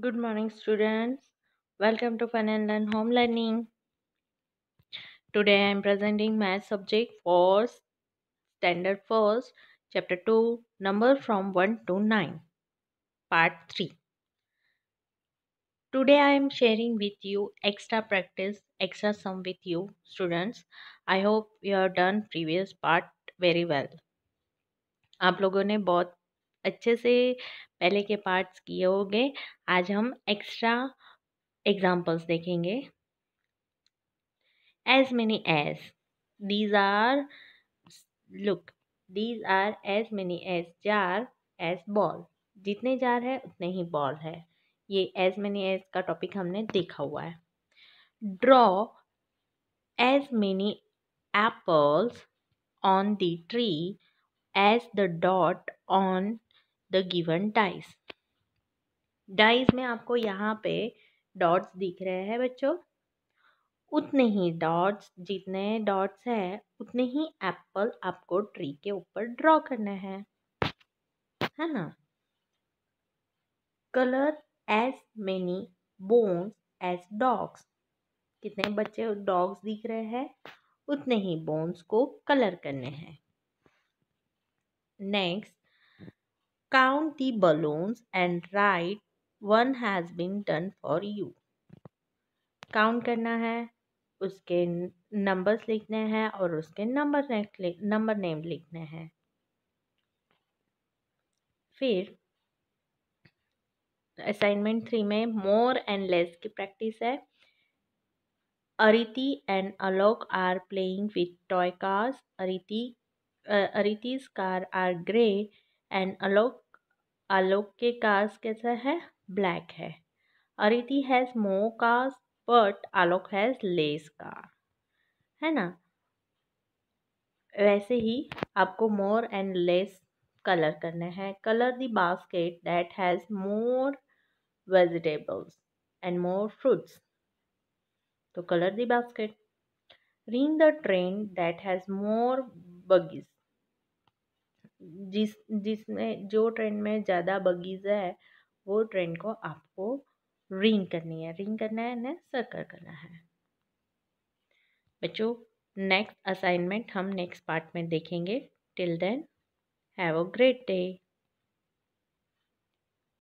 good morning students welcome to fun and learn home learning today i am presenting math subject for standard first chapter 2 number from 1 to 9 part 3 today i am sharing with you extra practice extra sum with you students i hope you have done previous part very well आप लोगों ने बहुत अच्छे से पहले के parts किए होंगे आज हम एक्स्ट्रा एग्जाम्पल्स देखेंगे as many as these are look these are as many as jar as ball जितने जार है उतने ही बॉल है ये एज मैनी एज का टॉपिक हमने देखा हुआ है draw as many apples on the tree as the dot on the given dice dice में आपको यहाँ पे डॉट्स दिख रहे हैं बच्चों उतने ही डॉट्स जितने डॉट्स हैं उतने ही एप्पल आपको ट्री के ऊपर ड्रॉ करने हैं है ना colour as many bones as dogs कितने बच्चे डॉग्स दिख रहे हैं उतने ही बोन्स को कलर करने हैं next Count the balloons and write one has been done for you. Count करना है उसके नंबर्स लिखने हैं और उसके नंबर नंबर नेम लिखने हैं फिर असाइनमेंट थ्री में मोर एंड लेस की प्रैक्टिस है Aditi and Alok are playing with toy cars Aditi Aditi's car are grey and Alok Alok के cars कैसा है ब्लैक है Aditi has more cars but Alok has less का है ना वैसे ही आपको मोर एंड लेस कलर करना है colour the basket that has more vegetables and more fruits तो कलर द बास्केट रीन the train that has more bogies जिस जिसमें जो ट्रेंड में ज़्यादा बगीचा है वो ट्रेंड को आपको रिंग करनी है रिंग करना है ना सर्कल करना है बच्चों नेक्स्ट असाइनमेंट हम नेक्स्ट पार्ट में देखेंगे till then have a great day